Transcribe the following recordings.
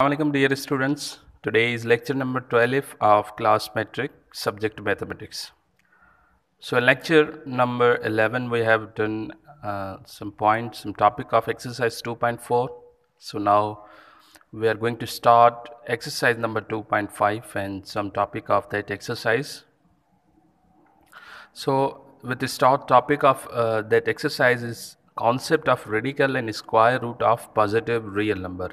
Assalamualaikum dear students today is lecture number 12 of class metric subject mathematics so in lecture number 11 we have done uh, some points some topic of exercise 2.4 so now we are going to start exercise number 2.5 and some topic of that exercise so with the start topic of uh, that exercise is concept of radical and square root of positive real number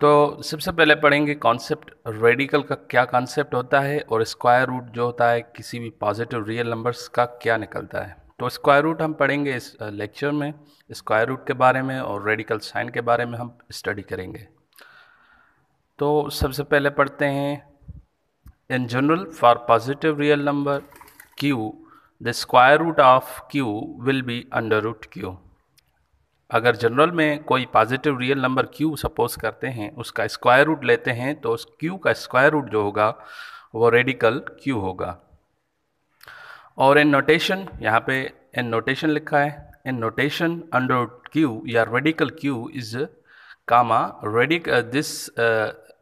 तो सबसे पहले पढ़ेंगे concept radical का क्या concept होता है और square root जो होता है किसी भी पॉजिटिव रियल नंबर्स का क्या निकलता है तो स्क्वायर रूट हम पढ़ेंगे इस लेक्चर में स्क्वायर रूट के बारे में और रेडिकल साइन के बारे में हम स्टडी करेंगे तो सबसे पहले पढ़ते हैं in general for positive real number Q the square root of Q will be under root Q अगर जनरल में कोई positive real number Q suppose करते हैं उसका स्क्वायर रूट लेते हैं तो उस क्यू का स्क्वायर रूट जो होगा वो रेडिकल क्यू होगा और इन नोटेशन यहाँ पे इन नोटेशन लिखा है इन नोटेशन अंडर क्यू या रेडिकल क्यू इज कामा रेडिक this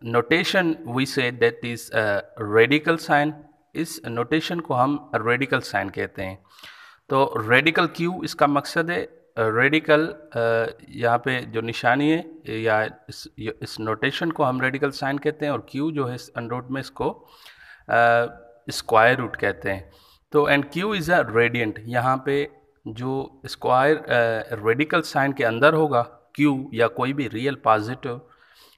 notation we say that is radical sign इस नोटेशन को हम रेडिकल साइन कहते हैं तो रेडिकल क्यू इसका मकसद है रेडिकल यहाँ पे जो निशानी है या इस इस नोटेशन को हम रेडिकल साइन कहते हैं और क्यू जो है इस अनरोड में इसको स्क्वायर रूट कहते हैं तो and Q is a radiant यहाँ पे जो स्क्वायर रेडिकल साइन के अंदर होगा क्यू या कोई भी real positive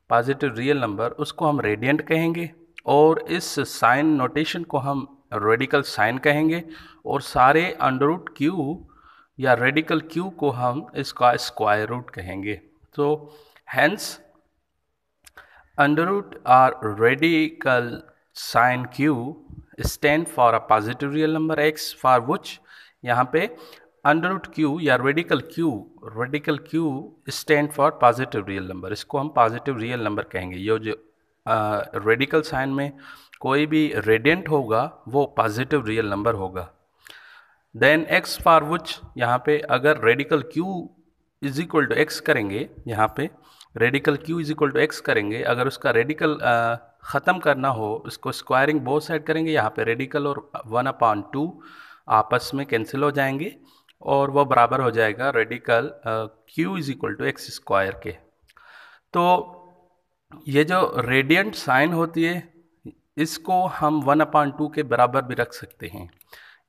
positive real number उसको हम रेडियंट कहेंगे और इस साइन नोटेशन को हम रेडिकल साइन कहेंगे और सारे अंडररूट क्यू या रेडिकल क्यू को हम इसका स्क्वायर रूट कहेंगे तो hence under root or radical sign Q stand for a positive real number X for which यहाँ पे अंडर रूट क्यू या radical Q radical Q stand for positive real number इसको हम पॉजिटिव रियल नंबर कहेंगे ये जो radical uh, sign में कोई भी रेडियंट होगा वो पॉजिटिव रियल नंबर होगा देन एक्स फॉर विच यहाँ पे अगर radical Q is equal to X करेंगे यहाँ पे radical Q is equal to X करेंगे अगर उसका रेडिकल ख़त्म करना हो उसको स्क्वायरिंग बोथ साइड करेंगे यहाँ पे रेडिकल और वन अपॉन टू आपस में कैंसिल हो जाएंगे और वह बराबर हो जाएगा radical Q is equal to X square के तो ये जो रेडियंट साइन होती है इसको हम वन अपॉन टू के बराबर भी रख सकते हैं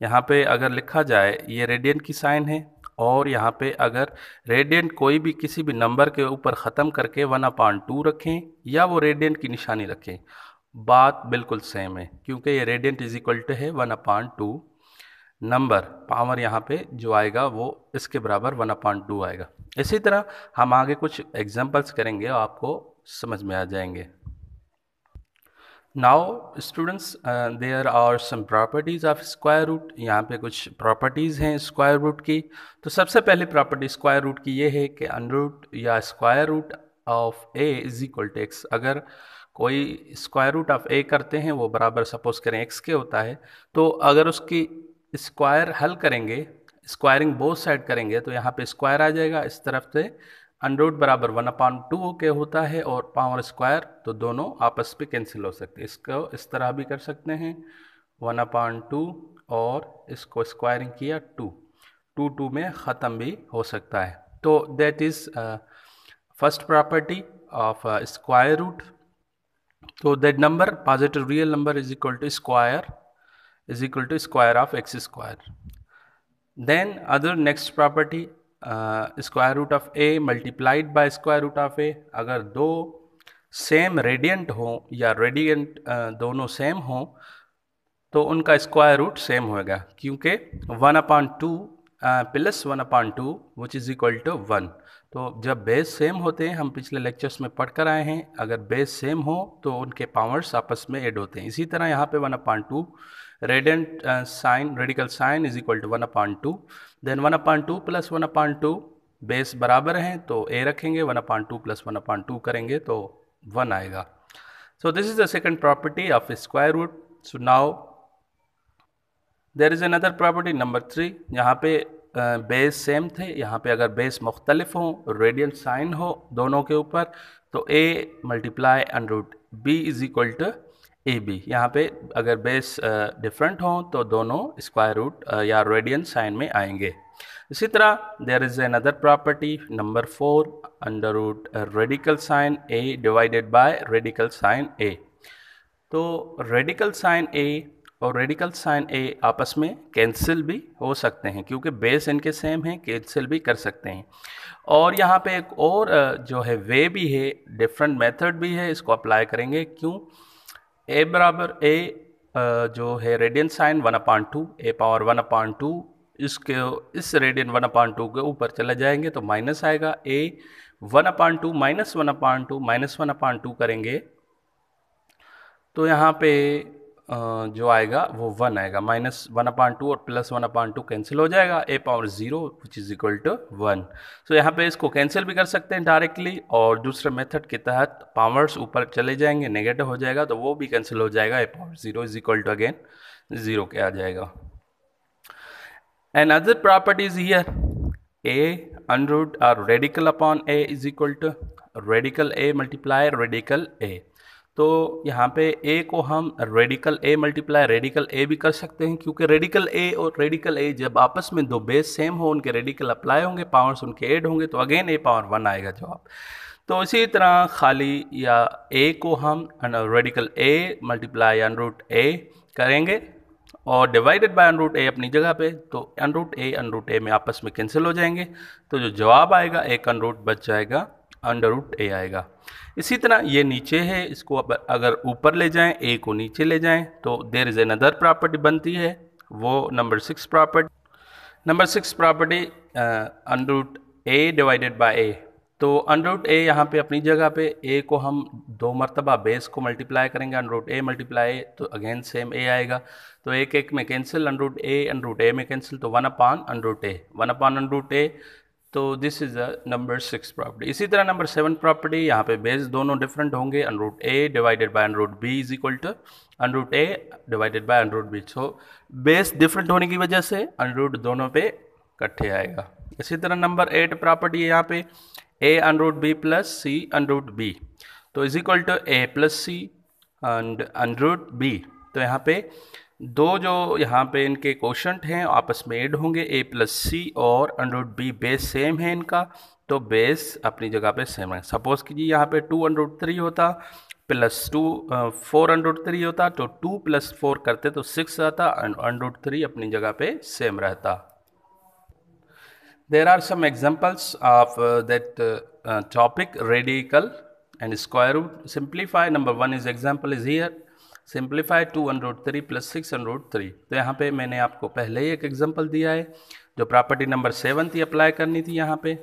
यहाँ पे अगर लिखा जाए ये रेडियंट की साइन है और यहाँ पे अगर रेडियंट कोई भी किसी भी नंबर के ऊपर ख़त्म करके वन अपान टू रखें या वो रेडियंट की निशानी रखें बात बिल्कुल सेम है क्योंकि ये रेडियंट इज इक्वल टू है one upon two number power यहाँ पे जो आएगा वो इसके बराबर वन अपान टू आएगा इसी तरह हम आगे कुछ एग्जाम्पल्स करेंगे आपको समझ में आ जाएंगे now students there are some properties of square root यहाँ पे कुछ प्रॉपर्टीज़ हैं स्क्वायर रूट की तो सबसे पहले प्रॉपर्टी स्क्वायर रूट की ये है कि अंडर रूट या square root of A is equal to X अगर कोई स्क्वायर रूट ऑफ ए करते हैं वो बराबर सपोज करें एक्स के होता है तो अगर उसकी स्क्वायर हल करेंगे स्क्वायरिंग बोथ साइड करेंगे तो यहाँ पे स्क्वायर आ जाएगा इस तरफ से अंडर रूट बराबर वन अपान टू के होता है और पावर स्क्वायर तो दोनों आपस में कैंसिल हो सकते हैं इसको इस तरह भी कर सकते हैं वन अपान टू और इसको स्क्वायरिंग किया टू टू टू में ख़त्म भी हो सकता है तो that is first property of square root तो that number positive real number is equal to square is equal to square of X square then other next property square root of A multiplied by square root of A अगर दो same radiant हो या radiant दोनों same हो तो उनका square root same होगा क्योंकि one upon two plus one upon two which is equal to one तो जब बेस सेम होते हैं हम पिछले लेक्चर्स में पढ़ कर आए हैं अगर बेस सेम हो तो उनके पावर्स आपस में ऐड होते हैं इसी तरह यहाँ पे one upon two radiant uh, sine radical sine is equal to one upon two then one upon two plus one upon two base बराबर हैं तो ए रखेंगे one upon two plus one upon two करेंगे तो one आएगा so this is the second property of square root so now there is another property number three यहाँ पे base uh, same थे यहाँ पे अगर बेस मुख्तलिफ हो रेडियंट साइन हो दोनों के ऊपर तो A multiply root B is equal to A B यहाँ पे अगर बेस डिफरेंट हों तो दोनों स्क्वायर रूट uh, या रेडियन साइन में आएंगे इसी तरह there is an other property number four under root radical sign A divided by radical sign A तो रेडिकल साइन ए और रेडिकल साइन ए आपस में कैंसिल भी हो सकते हैं क्योंकि बेस इनके सेम हैं कैंसिल भी कर सकते हैं और यहाँ पे एक और uh, जो है वे भी है डिफरेंट मेथड भी है इसको अप्लाई करेंगे क्यों ए बराबर ए जो है radian sign one upon two A power one upon two इसके इस रेडियन वन अपान टू के ऊपर चले जाएंगे तो माइनस आएगा A one upon two minus one upon two minus one upon two करेंगे तो यहाँ पे जो आएगा वो वन आएगा माइनस वन अपॉइंट टू और plus one upon two cancel हो जाएगा A power zero which is equal to one so यहाँ पे इसको कैंसिल भी कर सकते हैं डायरेक्टली और दूसरे मेथड के तहत पावर्स ऊपर चले जाएंगे नेगेटिव हो जाएगा तो वो भी कैंसिल हो जाएगा A power zero is equal to again zero के आ जाएगा and other properties here A under root और radical upon A is equal to radical A multiply radical A तो यहाँ पे ए को हम radical A multiply radical A भी कर सकते हैं क्योंकि रेडिकल ए और रेडिकल ए जब आपस में दो बेस सेम हो उनके रेडिकल अप्लाई होंगे पावर्स उनके एड होंगे तो अगेन ए पावर वन आएगा जवाब तो इसी तरह खाली या ए को हम radical A multiply under root A करेंगे और डिवाइडेड बाय अनरूट ए अपनी जगह पे तो अनरूट ए अनरूट ए में आपस में कैंसिल हो जाएंगे तो जो जवाब आएगा एक अनरूट बच जाएगा अंडर रूट ए आएगा इसी तरह ये नीचे है इसको अगर ऊपर ले जाएं ए को नीचे ले जाएं तो there is an other property बनती है वो number six property number six property under root A divided by A तो अंडर रूट ए यहाँ पे अपनी जगह पे ए को हम दो मरतबा बेस को मल्टीप्लाई करेंगे अंडर रूट ए मल्टीप्लाई तो अगेन सेम ए आएगा तो एक एक में cancel under root A under root A में कैंसिल तो one upon under root A one upon under root A तो this is the number six property इसी तरह नंबर सेवन प्रॉपर्टी यहाँ पे बेस दोनों डिफरेंट होंगे under root A divided by under root B is equal to under root A divided by under root B so base different होने की वजह से अनरूट दोनों पे इकट्ठे आएगा इसी तरह नंबर एट प्रॉपर्टी है यहाँ पे ए अन root B plus C under root B तो is equal to A plus C and under root B तो यहाँ पे दो जो यहाँ पे इनके क्वेश्चन हैं आपस में एड होंगे ए प्लस सी और अंडरूट बी बेस सेम है इनका तो बेस अपनी जगह पे सेम है सपोज़ कीजिए यहाँ पे टू अंड्रोड थ्री होता plus two four under root three होता तो टू प्लस फोर करते तो सिक्स आता अंडरूट थ्री अपनी जगह पे सेम रहता there are some examples of that topic radical and square root simplify number one is example is here simplify two one root three plus six one root three तो यहाँ पे मैंने आपको पहले ही एक एग्जाम्पल दिया है जो प्रॉपर्टी नंबर सेवन थी अप्लाई करनी थी यहाँ पे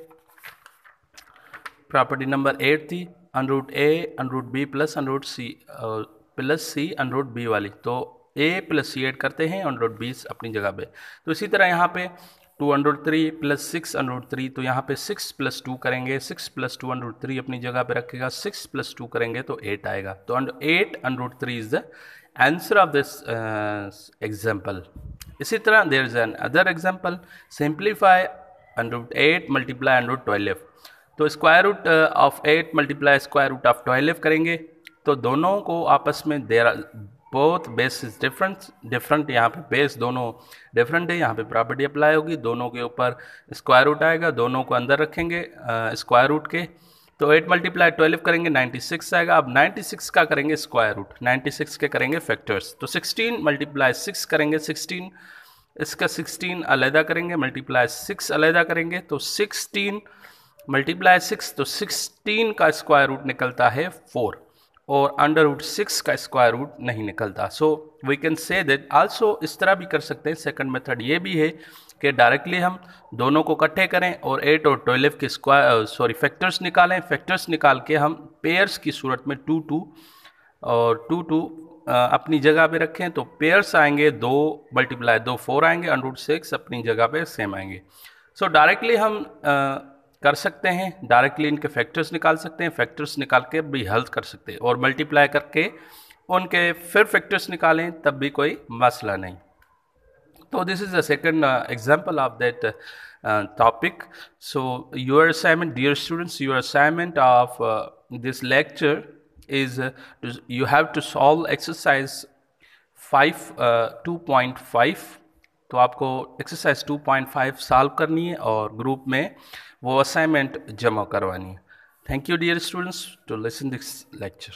प्रॉपर्टी नंबर एट थी under root A under root B plus under root C plus C under root B वाली तो ए प्लस सी एड करते हैं अनरूट बी अपनी जगह पे तो इसी तरह यहाँ पे two under root three plus six under root three तो यहाँ पे सिक्स प्लस टू करेंगे six plus two under root three अपनी जगह पे रखेगा सिक्स प्लस टू करेंगे तो एट आएगा तो eight under root three is the answer of this example इसी तरह there is an other example simplify under root eight multiply under root twelve तो square root of eight multiply square root of twelve करेंगे तो दोनों को आपस में there both base different different यहाँ पे बेस दोनों डिफरेंट है यहाँ पे प्रॉपर्टी अप्लाई होगी दोनों के ऊपर स्क्वायर रूट आएगा दोनों को अंदर रखेंगे स्क्वायर रूट के तो एट मल्टीप्लाई ट्वेल्व करेंगे नाइन्टी सिक्स आएगा अब नाइन्टी सिक्स का करेंगे स्क्वायर रूट नाइन्टी सिक्स के करेंगे फैक्टर्स तो सिक्सटीन मल्टीप्लाई सिक्स करेंगे सिक्सटीन इसका सिक्सटीन अलहदा करेंगे मल्टीप्लाई सिक्स अलहदा करेंगे तो सिक्सटीन मल्टीप्लाई सिक्स तो सिक्सटीन का स्क्वायर रूट निकलता है फोर और अंडर रूट सिक्स का स्क्वायर रूट नहीं निकलता so we can say that also इस तरह भी कर सकते हैं सेकंड मेथड ये भी है कि डायरेक्टली हम दोनों को इकट्ठे करें और एट और ट्वेल्व के स्क्वायर सॉरी फैक्टर्स निकालें फैक्टर्स निकाल के हम पेयर्स की सूरत में टू टू और टू टू uh, अपनी जगह पे रखें तो पेयर्स आएंगे दो मल्टीप्लाई दो फोर आएंगे रूट सिक्स अपनी जगह पे सेम आएंगे सो so, डायरेक्टली हम uh, कर सकते हैं डायरेक्टली इनके फैक्टर्स निकाल सकते हैं फैक्टर्स निकाल के भी हेल्थ कर सकते हैं और मल्टीप्लाई करके उनके फिर फैक्टर्स निकालें तब भी कोई मसला नहीं तो this is the second example of that topic so your assignment dear students your assignment of this lecture is you have to solve exercise five two point five तो आपको एक्सरसाइज 2.5 सॉल्व करनी है और ग्रुप में वो assignment जमा करवानी है thank you dear students to listen this lecture